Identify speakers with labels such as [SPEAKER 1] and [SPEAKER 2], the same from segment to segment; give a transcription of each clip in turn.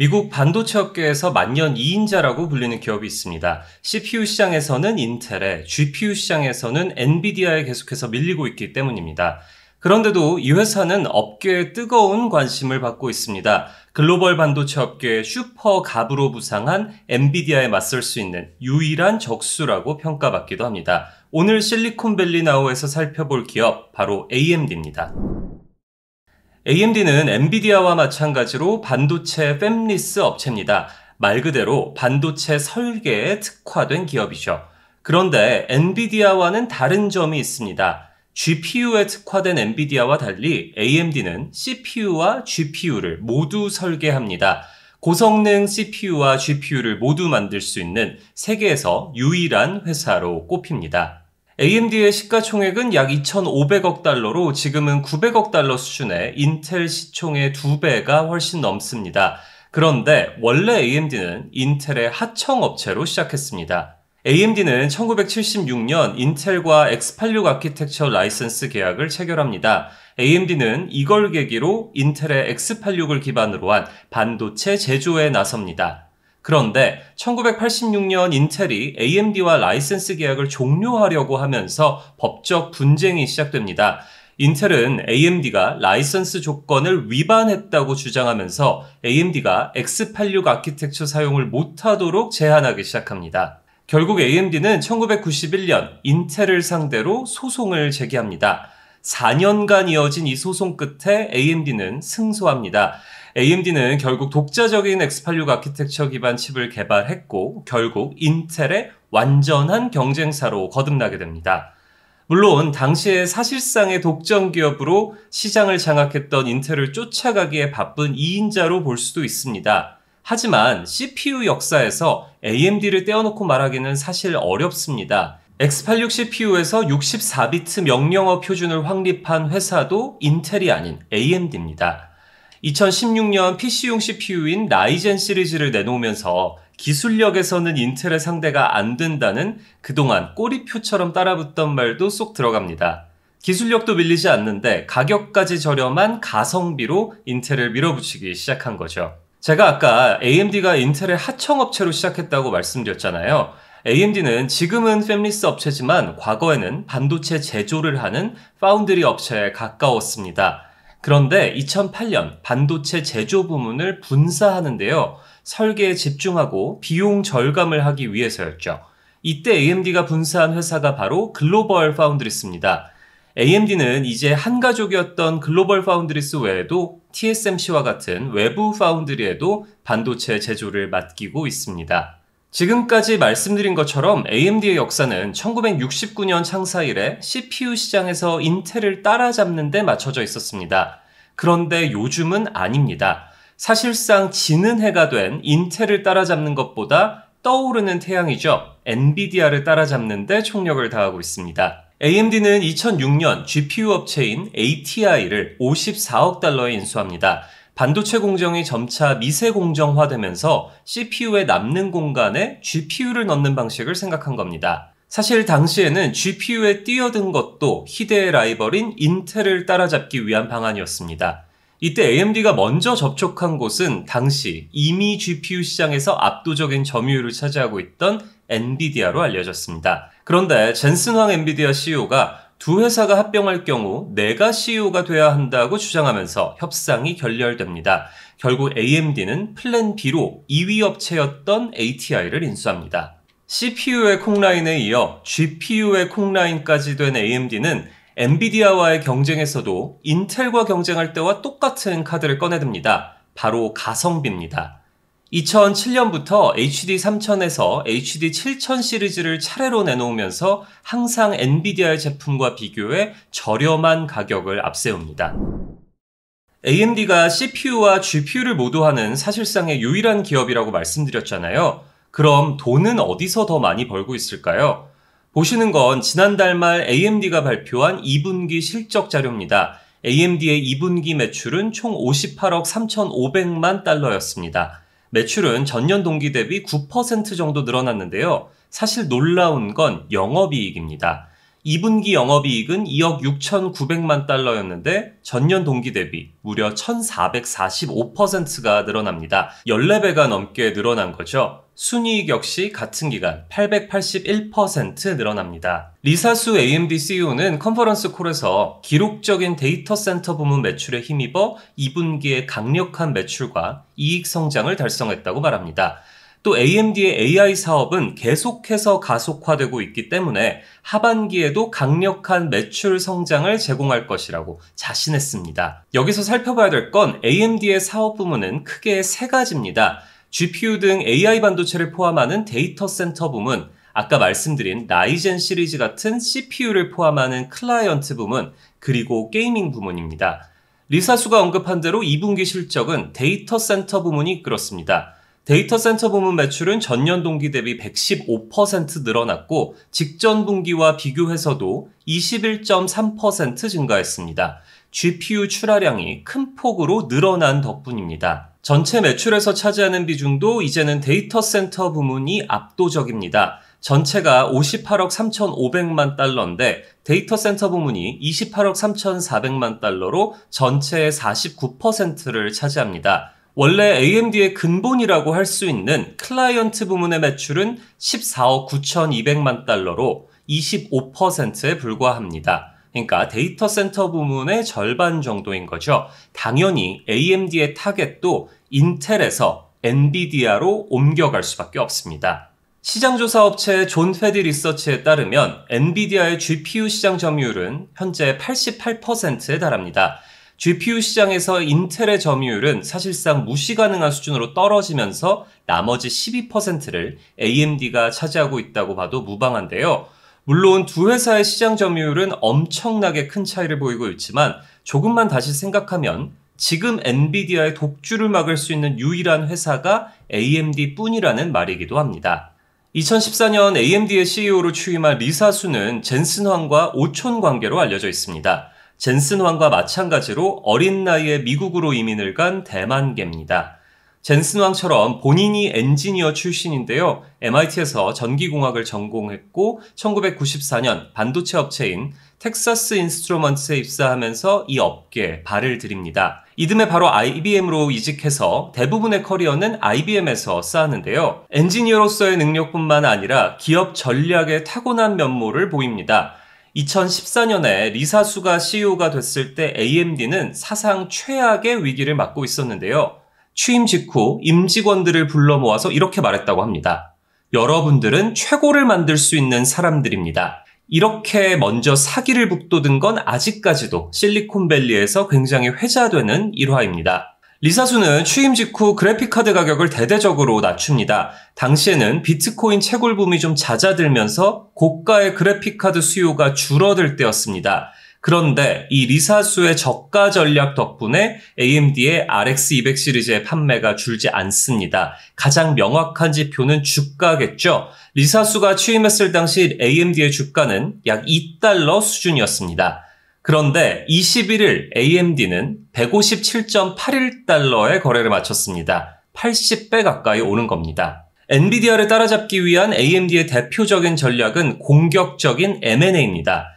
[SPEAKER 1] 미국 반도체 업계에서 만년 2인자라고 불리는 기업이 있습니다. CPU 시장에서는 인텔에, GPU 시장에서는 엔비디아에 계속해서 밀리고 있기 때문입니다. 그런데도 이 회사는 업계의 뜨거운 관심을 받고 있습니다. 글로벌 반도체 업계의 슈퍼 갑으로 부상한 엔비디아에 맞설 수 있는 유일한 적수라고 평가받기도 합니다. 오늘 실리콘밸리 나우에서 살펴볼 기업 바로 AMD입니다. AMD는 엔비디아와 마찬가지로 반도체 팹리스 업체입니다. 말 그대로 반도체 설계에 특화된 기업이죠. 그런데 엔비디아와는 다른 점이 있습니다. GPU에 특화된 엔비디아와 달리 AMD는 CPU와 GPU를 모두 설계합니다. 고성능 CPU와 GPU를 모두 만들 수 있는 세계에서 유일한 회사로 꼽힙니다. AMD의 시가총액은 약 2,500억 달러로 지금은 900억 달러 수준의 인텔 시총의 2배가 훨씬 넘습니다. 그런데 원래 AMD는 인텔의 하청업체로 시작했습니다. AMD는 1976년 인텔과 X86 아키텍처 라이선스 계약을 체결합니다. AMD는 이걸 계기로 인텔의 X86을 기반으로 한 반도체 제조에 나섭니다. 그런데 1986년 인텔이 AMD와 라이센스 계약을 종료하려고 하면서 법적 분쟁이 시작됩니다. 인텔은 AMD가 라이선스 조건을 위반했다고 주장하면서 AMD가 x86 아키텍처 사용을 못하도록 제한하기 시작합니다. 결국 AMD는 1991년 인텔을 상대로 소송을 제기합니다. 4년간 이어진 이 소송 끝에 AMD는 승소합니다. AMD는 결국 독자적인 X86 아키텍처 기반 칩을 개발했고 결국 인텔의 완전한 경쟁사로 거듭나게 됩니다. 물론 당시에 사실상의 독점 기업으로 시장을 장악했던 인텔을 쫓아가기에 바쁜 2인자로 볼 수도 있습니다. 하지만 CPU 역사에서 AMD를 떼어놓고 말하기는 사실 어렵습니다. X86 CPU에서 64비트 명령어 표준을 확립한 회사도 인텔이 아닌 AMD입니다. 2016년 PC용 CPU인 라이젠 시리즈를 내놓으면서 기술력에서는 인텔의 상대가 안 된다는 그동안 꼬리표처럼 따라붙던 말도 쏙 들어갑니다. 기술력도 밀리지 않는데 가격까지 저렴한 가성비로 인텔을 밀어붙이기 시작한 거죠. 제가 아까 AMD가 인텔의 하청업체로 시작했다고 말씀드렸잖아요. AMD는 지금은 팹리스 업체지만 과거에는 반도체 제조를 하는 파운드리 업체에 가까웠습니다. 그런데 2008년 반도체 제조 부문을 분사하는데요. 설계에 집중하고 비용 절감을 하기 위해서였죠. 이때 AMD가 분사한 회사가 바로 글로벌 파운드리스입니다. AMD는 이제 한 가족이었던 글로벌 파운드리스 외에도 TSMC와 같은 외부 파운드리에도 반도체 제조를 맡기고 있습니다. 지금까지 말씀드린 것처럼 AMD의 역사는 1969년 창사 이래 CPU 시장에서 인텔을 따라잡는 데 맞춰져 있었습니다. 그런데 요즘은 아닙니다. 사실상 지는 해가 된 인텔을 따라잡는 것보다 떠오르는 태양이죠. 엔비디아를 따라잡는데 총력을 다하고 있습니다. AMD는 2006년 GPU 업체인 ATI를 54억 달러에 인수합니다. 반도체 공정이 점차 미세 공정화되면서 CPU에 남는 공간에 GPU를 넣는 방식을 생각한 겁니다. 사실 당시에는 GPU에 뛰어든 것도 희대의 라이벌인 인텔을 따라잡기 위한 방안이었습니다. 이때 AMD가 먼저 접촉한 곳은 당시 이미 GPU 시장에서 압도적인 점유율을 차지하고 있던 엔비디아로 알려졌습니다. 그런데 젠슨황 엔비디아 CEO가 두 회사가 합병할 경우 내가 CEO가 돼야 한다고 주장하면서 협상이 결렬됩니다. 결국 AMD는 플랜 B로 2위 업체였던 ATI를 인수합니다. CPU의 콩라인에 이어 GPU의 콩라인까지 된 AMD는 엔비디아와의 경쟁에서도 인텔과 경쟁할 때와 똑같은 카드를 꺼내듭니다. 바로 가성비입니다. 2007년부터 HD3000에서 HD7000 시리즈를 차례로 내놓으면서 항상 엔비디아의 제품과 비교해 저렴한 가격을 앞세웁니다. AMD가 CPU와 GPU를 모두하는 사실상의 유일한 기업이라고 말씀드렸잖아요. 그럼 돈은 어디서 더 많이 벌고 있을까요? 보시는 건 지난달 말 AMD가 발표한 2분기 실적 자료입니다. AMD의 2분기 매출은 총 58억 3,500만 달러였습니다. 매출은 전년 동기 대비 9% 정도 늘어났는데요. 사실 놀라운 건 영업이익입니다. 2분기 영업이익은 2억 6,900만 달러였는데 전년 동기 대비 무려 1,445%가 늘어납니다. 14배가 넘게 늘어난 거죠. 순이익 역시 같은 기간 881% 늘어납니다. 리사수 AMD CEO는 컨퍼런스 콜에서 기록적인 데이터 센터 부문 매출에 힘입어 2분기에 강력한 매출과 이익 성장을 달성했다고 말합니다. 또 AMD의 AI 사업은 계속해서 가속화되고 있기 때문에 하반기에도 강력한 매출 성장을 제공할 것이라고 자신했습니다. 여기서 살펴봐야 될 건 AMD의 사업 부문은 크게 세 가지입니다. GPU 등 AI 반도체를 포함하는 데이터 센터 부문, 아까 말씀드린 나이젠 시리즈 같은 CPU를 포함하는 클라이언트 부문, 그리고 게이밍 부문입니다. 리사수가 언급한 대로 2분기 실적은 데이터 센터 부문이 이끌었습니다. 데이터 센터 부문 매출은 전년 동기 대비 115% 늘어났고 직전 분기와 비교해서도 21.3% 증가했습니다. GPU 출하량이 큰 폭으로 늘어난 덕분입니다. 전체 매출에서 차지하는 비중도 이제는 데이터 센터 부문이 압도적입니다. 전체가 58억 3,500만 달러인데 데이터 센터 부문이 28억 3,400만 달러로 전체의 49%를 차지합니다. 원래 AMD의 근본이라고 할 수 있는 클라이언트 부문의 매출은 14억 9,200만 달러로 25%에 불과합니다. 그러니까 데이터 센터 부문의 절반 정도인 거죠. 당연히 AMD의 타겟도 인텔에서 엔비디아로 옮겨갈 수밖에 없습니다. 시장조사 업체 존 페디 리서치에 따르면 엔비디아의 GPU 시장 점유율은 현재 88%에 달합니다. GPU 시장에서 인텔의 점유율은 사실상 무시 가능한 수준으로 떨어지면서 나머지 12%를 AMD가 차지하고 있다고 봐도 무방한데요. 물론 두 회사의 시장 점유율은 엄청나게 큰 차이를 보이고 있지만 조금만 다시 생각하면 지금 엔비디아의 독주를 막을 수 있는 유일한 회사가 AMD 뿐이라는 말이기도 합니다. 2014년 AMD의 CEO로 취임한 리사수는 젠슨 황과 오촌 관계로 알려져 있습니다. 젠슨 황과 마찬가지로 어린 나이에 미국으로 이민을 간 대만계입니다. 젠슨 왕처럼 본인이 엔지니어 출신인데요. MIT에서 전기공학을 전공했고 1994년 반도체 업체인 텍사스 인스트루먼트에 입사하면서 이 업계에 발을 들입니다. 이듬해 바로 IBM으로 이직해서 대부분의 커리어는 IBM에서 쌓았는데요. 엔지니어로서의 능력뿐만 아니라 기업 전략의 타고난 면모를 보입니다. 2014년에 리사수가 CEO가 됐을 때 AMD는 사상 최악의 위기를 맞고 있었는데요. 취임 직후 임직원들을 불러 모아서 이렇게 말했다고 합니다. 여러분들은 최고를 만들 수 있는 사람들입니다. 이렇게 먼저 사기를 북돋은 건 아직까지도 실리콘밸리에서 굉장히 회자되는 일화입니다. 리사수는 취임 직후 그래픽카드 가격을 대대적으로 낮춥니다. 당시에는 비트코인 채굴붐이 좀 잦아들면서 고가의 그래픽카드 수요가 줄어들 때였습니다. 그런데 이 리사수의 저가 전략 덕분에 AMD의 RX 200 시리즈의 판매가 줄지 않습니다. 가장 명확한 지표는 주가겠죠. 리사수가 취임했을 당시 AMD의 주가는 약 2달러 수준이었습니다. 그런데 21일 AMD는 157.81달러의 거래를 마쳤습니다. 80배 가까이 오는 겁니다. 엔비디아를 따라잡기 위한 AMD의 대표적인 전략은 공격적인 M&A입니다.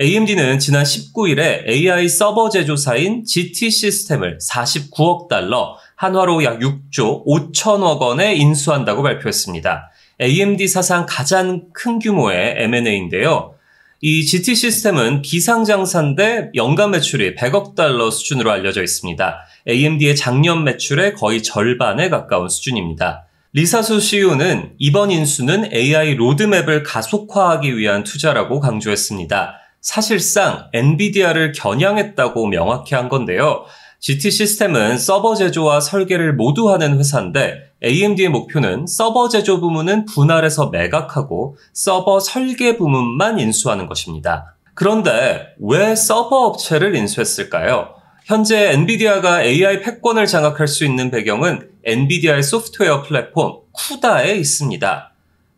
[SPEAKER 1] AMD는 지난 19일에 AI 서버 제조사인 GT 시스템을 49억 달러, 한화로 약 6조 5천억 원에 인수한다고 발표했습니다. AMD 사상 가장 큰 규모의 M&A인데요. 이 GT 시스템은 비상장사인데 연간 매출이 100억 달러 수준으로 알려져 있습니다. AMD의 작년 매출의 거의 절반에 가까운 수준입니다. 리사수 CEO는 이번 인수는 AI 로드맵을 가속화하기 위한 투자라고 강조했습니다. 사실상 엔비디아를 겨냥했다고 명확히 한 건데요. GT 시스템은 서버 제조와 설계를 모두 하는 회사인데 AMD의 목표는 서버 제조 부문은 분할해서 매각하고 서버 설계 부문만 인수하는 것입니다. 그런데 왜 서버 업체를 인수했을까요? 현재 엔비디아가 AI 패권을 장악할 수 있는 배경은 엔비디아의 소프트웨어 플랫폼 쿠다에 있습니다.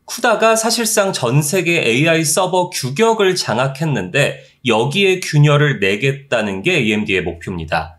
[SPEAKER 1] 쿠다가 사실상 전 세계 AI 서버 규격을 장악했는데 여기에 균열을 내겠다는 게 AMD의 목표입니다.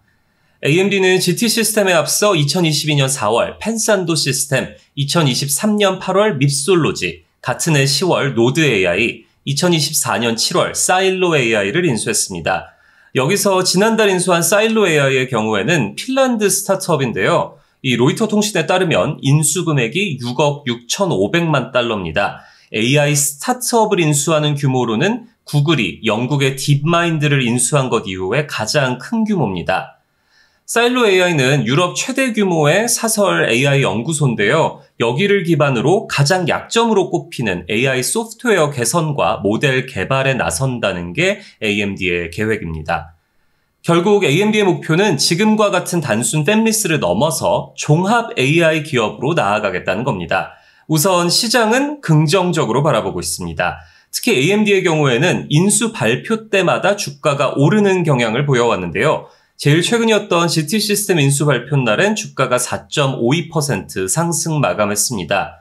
[SPEAKER 1] AMD는 GT 시스템에 앞서 2022년 4월 펜산도 시스템, 2023년 8월 밉솔로지, 같은 해 10월 노드 AI, 2024년 7월 사일로 AI를 인수했습니다. 여기서 지난달 인수한 사일로 AI의 경우에는 핀란드 스타트업인데요. 이 로이터 통신에 따르면 인수 금액이 6억 6,500만 달러입니다. AI 스타트업을 인수하는 규모로는 구글이 영국의 딥마인드를 인수한 것 이후에 가장 큰 규모입니다. 사일로 AI는 유럽 최대 규모의 사설 AI 연구소인데요. 여기를 기반으로 가장 약점으로 꼽히는 AI 소프트웨어 개선과 모델 개발에 나선다는 게 AMD의 계획입니다. 결국 AMD의 목표는 지금과 같은 단순 팹리스를 넘어서 종합 AI 기업으로 나아가겠다는 겁니다. 우선 시장은 긍정적으로 바라보고 있습니다. 특히 AMD의 경우에는 인수 발표 때마다 주가가 오르는 경향을 보여왔는데요. 제일 최근이었던 GT 시스템 인수 발표 날엔 주가가 4.52% 상승 마감했습니다.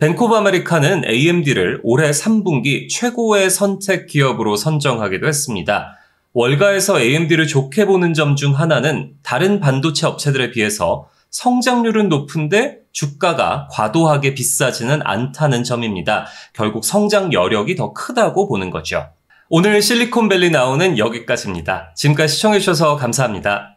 [SPEAKER 1] 벤코브 아메리카는 AMD를 올해 3분기 최고의 선택 기업으로 선정하기도 했습니다. 월가에서 AMD를 좋게 보는 점 중 하나는 다른 반도체 업체들에 비해서 성장률은 높은데 주가가 과도하게 비싸지는 않다는 점입니다. 결국 성장 여력이 더 크다고 보는 거죠. 오늘 실리콘밸리 나오는 여기까지입니다. 지금까지 시청해주셔서 감사합니다.